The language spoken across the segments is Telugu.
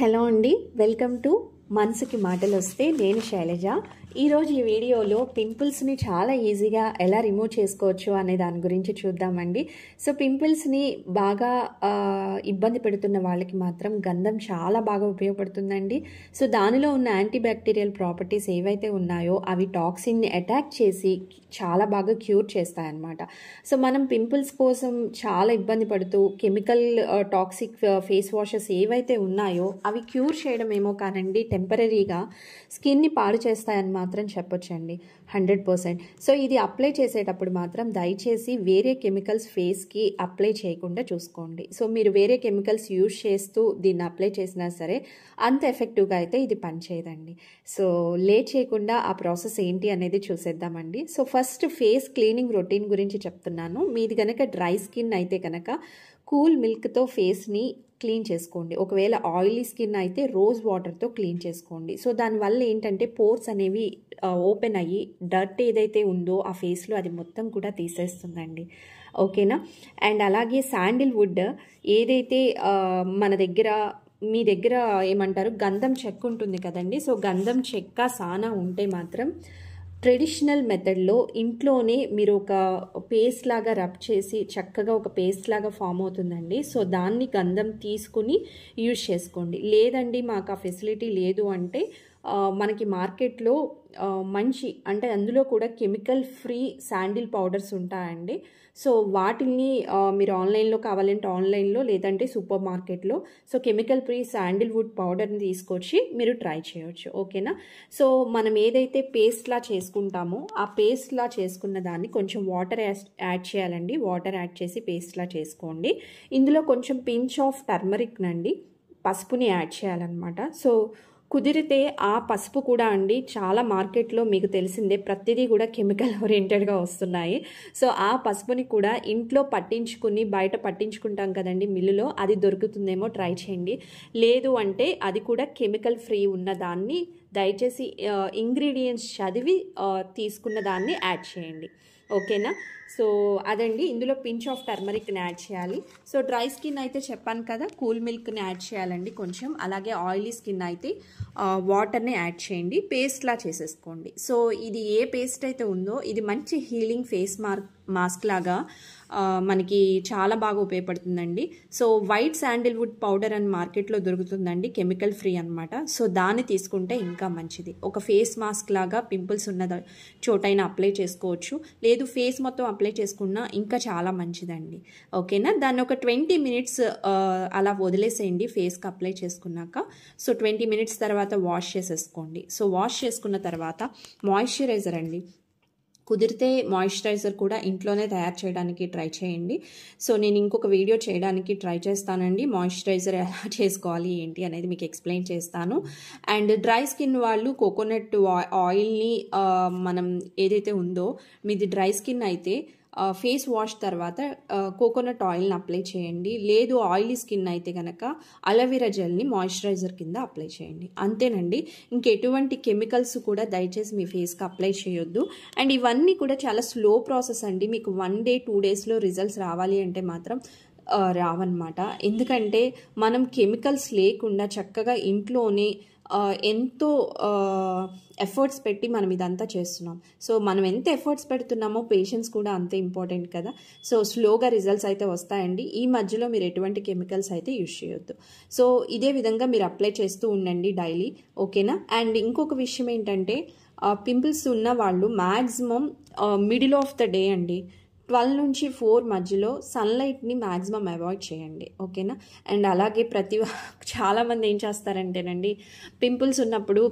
హలో అండి వెల్కమ్ టు మనసుకి మాటలు వస్తే నేను శైలజ ఈరోజు ఈ వీడియోలో పింపుల్స్ని చాలా ఈజీగా ఎలా రిమూవ్ చేసుకోవచ్చు అనే దాని గురించి చూద్దామండి సో పింపుల్స్ని బాగా ఇబ్బంది పెడుతున్న వాళ్ళకి మాత్రం గంధం చాలా బాగా ఉపయోగపడుతుందండి సో దానిలో ఉన్న యాంటీబ్యాక్టీరియల్ ప్రాపర్టీస్ ఏవైతే ఉన్నాయో అవి టాక్సిన్ని అటాక్ చేసి చాలా బాగా క్యూర్ చేస్తాయన్నమాట సో మనం పింపుల్స్ కోసం చాలా ఇబ్బంది పడుతూ కెమికల్ టాక్సిక్ ఫేస్ వాషెస్ ఏవైతే ఉన్నాయో అవి క్యూర్ చేయడం ఏమో కానండి టెంపరీగా స్కిన్ని పాడు చేస్తాయన్నమాట మాత్రం చెప్పొచ్చండి హండ్రెడ్ పర్సెంట్ సో ఇది అప్లై చేసేటప్పుడు మాత్రం దయచేసి వేరే కెమికల్స్ ఫేస్కి అప్లై చేయకుండా చూసుకోండి సో మీరు వేరే కెమికల్స్ యూజ్ చేస్తూ దీన్ని అప్లై చేసినా సరే అంత ఎఫెక్టివ్గా అయితే ఇది పనిచేయదండి సో లేట్ చేయకుండా ఆ ప్రాసెస్ ఏంటి అనేది చూసేద్దామండి so first face cleaning routine గురించి చెప్తున్నాను మీది కనుక డ్రై స్కిన్ అయితే కనుక కూల్ మిల్క్తో ఫేస్ని క్లీన్ చేసుకోండి ఒకవేళ ఆయిలీ స్కిన్ అయితే రోజ్ వాటర్తో క్లీన్ చేసుకోండి సో దానివల్ల ఏంటంటే పోర్స్ అనేవి ఓపెన్ అయ్యి డర్ట్ ఏదైతే ఉందో ఆ ఫేస్లో అది మొత్తం కూడా తీసేస్తుందండి ఓకేనా అండ్ అలాగే శాండిల్వుడ్ ఏదైతే మన దగ్గర మీ దగ్గర ఏమంటారు గంధం చెక్క ఉంటుంది కదండి సో గంధం చెక్క సానా ఉంటే మాత్రం ట్రెడిషనల్ మెథడ్లో ఇంట్లోనే మీరు ఒక పేస్ట్ లాగా రబ్ చేసి చక్కగా ఒక పేస్ట్ లాగా ఫామ్ అవుతుందండి సో దాన్ని గంధం తీసుకుని యూజ్ చేసుకోండి లేదండి మాకు ఆ ఫెసిలిటీ లేదు అంటే మనకి మార్కెట్లో మంచి అంటే అందులో కూడా కెమికల్ ఫ్రీ శాండిల్ పౌడర్స్ ఉంటాయండి సో వాటిని మీరు ఆన్లైన్లో కావాలంటే ఆన్లైన్లో లేదంటే సూపర్ మార్కెట్లో so chemical free sandalwood పౌడర్ని తీసుకొచ్చి మీరు ట్రై చేయవచ్చు ఓకేనా సో మనం ఏదైతే పేస్ట్లా చేసుకుంటామో ఆ పేస్ట్లా చేసుకున్న దాన్ని కొంచెం వాటర్ యాడ్ చేయాలండి వాటర్ యాడ్ చేసి పేస్ట్లా చేసుకోండి ఇందులో కొంచెం పించ్ ఆఫ్ టర్మరిక్ నండి పసుపుని యాడ్ చేయాలన్నమాట సో కుదిరితే ఆ పసుపు కూడా అండి చాలా మార్కెట్లో మీకు తెలిసిందే ప్రతిదీ కూడా కెమికల్ ఓరియంటెడ్గా వస్తున్నాయి సో ఆ పసుపుని కూడా ఇంట్లో పట్టించుకుని బయట పట్టించుకుంటాం కదండి మిల్లులో అది దొరుకుతుందేమో ట్రై చేయండి లేదు అంటే అది కూడా కెమికల్ ఫ్రీ ఉన్న దాన్ని దయచేసి ఇంగ్రీడియంట్స్ చదివి తీసుకున్న దాన్ని యాడ్ చేయండి ఓకేనా సో అదండి ఇందులో పించ్ ఆఫ్ టర్మరిక్ని యాడ్ చేయాలి సో డ్రై స్కిన్ అయితే చెప్పాను కదా కూల్ మిల్క్ని యాడ్ చేయాలండి కొంచెం అలాగే ఆయిలీ స్కిన్ అయితే వాటర్ని యాడ్ చేయండి పేస్ట్లా చేసేసుకోండి సో ఇది ఏ పేస్ట్ అయితే ఉందో ఇది మంచి హీలింగ్ ఫేస్ మార్క్ మాస్క్ లాగా మనకి చాలా బాగా ఉపయోగపడుతుందండి సో వైట్ శాండిల్వుడ్ పౌడర్ అని మార్కెట్లో దొరుకుతుందండి కెమికల్ ఫ్రీ అనమాట సో దాన్ని తీసుకుంటే ఇంకా మంచిది ఒక ఫేస్ మాస్క్ లాగా పింపుల్స్ ఉన్న చోటైనా అప్లై చేసుకోవచ్చు లేదు ఫేస్ మొత్తం అప్లై చేసుకున్నా ఇంకా చాలా మంచిదండి ఓకేనా దాన్ని ఒక ట్వంటీ మినిట్స్ అలా వదిలేసేయండి ఫేస్కి అప్లై చేసుకున్నాక సో ట్వంటీ మినిట్స్ తర్వాత వాష్ చేసేసుకోండి సో వాష్ చేసుకున్న తర్వాత మాయిశ్చరైజర్ అండి కుదిరితే మాయిశ్చరైజర్ కూడా ఇంట్లోనే తయారు చేయడానికి ట్రై చేయండి సో నేను ఇంకొక వీడియో చేయడానికి ట్రై చేస్తానండి మాయిశ్చరైజర్ ఎలా చేసుకోవాలి ఏంటి అనేది మీకు ఎక్స్ప్లెయిన్ చేస్తాను అండ్ డ్రై స్కిన్ వాళ్ళు కోకోనట్ ఆయిల్ని మనం ఏదైతే ఉందో మీది డ్రై స్కిన్ అయితే ఫేస్ వాష్ తర్వాత కోకోనట్ ఆయిల్ని అప్లై చేయండి లేదు ఆయిలీ స్కిన్ అయితే కనుక అలోవెరా జెల్ని మాయిశ్చరైజర్ కింద అప్లై చేయండి అంతేనండి ఇంకెటువంటి కెమికల్స్ కూడా దయచేసి మీ ఫేస్కి అప్లై చేయొద్దు అండ్ ఇవన్నీ కూడా చాలా స్లో ప్రాసెస్ అండి మీకు వన్ డే టూ డేస్లో రిజల్ట్స్ రావాలి అంటే మాత్రం రావన్నమాట ఎందుకంటే మనం కెమికల్స్ లేకుండా చక్కగా ఇంట్లోనే ఎంతో ఎఫర్ట్స్ పెట్టి మనం ఇదంతా చేస్తున్నాం సో మనం ఎంత ఎఫర్ట్స్ పెడుతున్నామో పేషెన్స్ కూడా అంతే ఇంపార్టెంట్ కదా సో స్లోగా రిజల్ట్స్ అయితే వస్తాయండి ఈ మధ్యలో మీరు ఎటువంటి కెమికల్స్ అయితే యూజ్ చేయొద్దు సో ఇదే విధంగా మీరు అప్లై చేస్తూ ఉండండి డైలీ ఓకేనా అండ్ ఇంకొక విషయం ఏంటంటే పింపుల్స్ ఉన్న వాళ్ళు maximum middle of the day అండి ట్వెల్వ్ నుంచి ఫోర్ మధ్యలో సన్లైట్ని మ్యాక్సిమం అవాయిడ్ చేయండి ఓకేనా అండ్ అలాగే ప్రతి చాలామంది ఏం చేస్తారంటేనండి పింపుల్స్ ఉన్నప్పుడు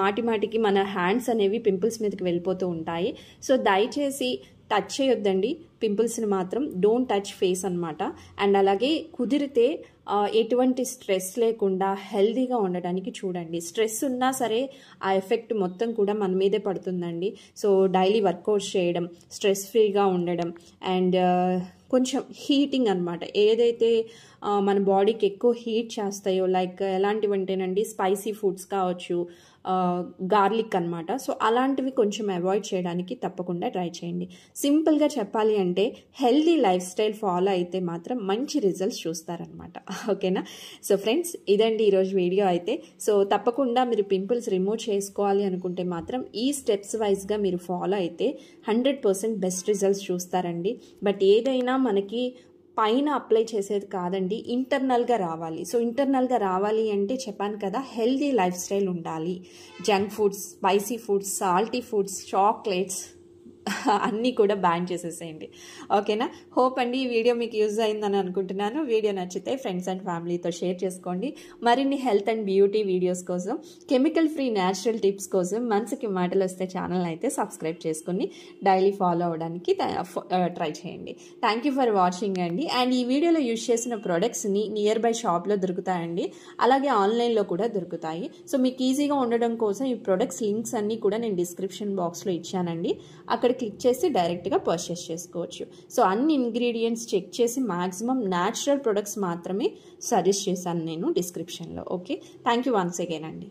మాటి మాటికి మన హ్యాండ్స్ అనేవి పింపుల్స్ మీదకి వెళ్ళిపోతూ ఉంటాయి సో దయచేసి టచ్ చేయొద్దండి పింపుల్స్ని మాత్రం డోంట్ టచ్ ఫేస్ అనమాట అండ్ అలాగే కుదిరితే ఎటువంటి స్ట్రెస్ లేకుండా హెల్దీగా ఉండడానికి చూడండి స్ట్రెస్ ఉన్నా సరే ఆ ఎఫెక్ట్ మొత్తం కూడా మన మీదే పడుతుందండి సో డైలీ వర్కౌట్స్ చేయడం స్ట్రెస్ ఫ్రీగా ఉండడం అండ్ కొంచెం హీటింగ్ అనమాట ఏదైతే మన బాడీకి ఎక్కువ హీట్ చేస్తాయో లైక్ ఎలాంటివంటేనండి స్పైసీ ఫుడ్స్ కావచ్చు గార్లిక్ అనమాట సో అలాంటివి కొంచెం అవాయిడ్ చేయడానికి తప్పకుండా ట్రై చేయండి సింపుల్గా చెప్పాలి అంటే హెల్దీ లైఫ్ స్టైల్ ఫాలో అయితే మాత్రం మంచి రిజల్ట్స్ చూస్తారనమాట ఓకేనా సో ఫ్రెండ్స్ ఇదండి ఈరోజు వీడియో అయితే సో తప్పకుండా మీరు పింపుల్స్ రిమూవ్ చేసుకోవాలి అనుకుంటే మాత్రం ఈ స్టెప్స్ వైజ్గా మీరు ఫాలో అయితే హండ్రెడ్ పర్సెంట్ బెస్ట్ రిజల్ట్స్ చూస్తారండి బట్ ఏదైనా మనకి పైన అప్లై చేసేది కాదండి ఇంటర్నల్గా రావాలి సో ఇంటర్నల్గా రావాలి అంటే చెప్పాను కదా హెల్దీ లైఫ్ స్టైల్ ఉండాలి junk foods spicy foods salty foods chocolates అన్నీ కూడా బ్యాన్ చేసేసేయండి ఓకేనా హోప్ అండి ఈ వీడియో మీకు యూజ్ అయిందని అనుకుంటున్నాను వీడియో నచ్చితే ఫ్రెండ్స్ అండ్ ఫ్యామిలీతో షేర్ చేసుకోండి మరిన్ని హెల్త్ అండ్ బ్యూటీ వీడియోస్ కోసం కెమికల్ ఫ్రీ న్యాచురల్ టిప్స్ కోసం మనసుకి మాటలు వస్తే ఛానల్ అయితే సబ్స్క్రైబ్ చేసుకుని డైలీ ఫాలో అవడానికి ట్రై చేయండి థ్యాంక్ యూ ఫర్ వాచింగ్ అండి అండ్ ఈ వీడియోలో యూజ్ చేసిన ప్రొడక్ట్స్ని నియర్ బై షాప్లో దొరుకుతాయండి అలాగే ఆన్లైన్లో కూడా దొరుకుతాయి సో మీకు ఈజీగా ఉండడం కోసం ఈ ప్రొడక్ట్స్ లింక్స్ అన్నీ కూడా నేను డిస్క్రిప్షన్ బాక్స్లో ఇచ్చానండి అక్కడ ఇక్కడ క్లిక్ చేసి డైరెక్ట్గా పర్చేస్ చేసుకోవచ్చు సో అన్ని ఇంగ్రీడియంట్స్ చెక్ చేసి మ్యాక్సిమం న్యాచురల్ ప్రొడక్ట్స్ మాత్రమే సజెస్ట్ చేశాను నేను డిస్క్రిప్షన్లో okay thank you once again అండి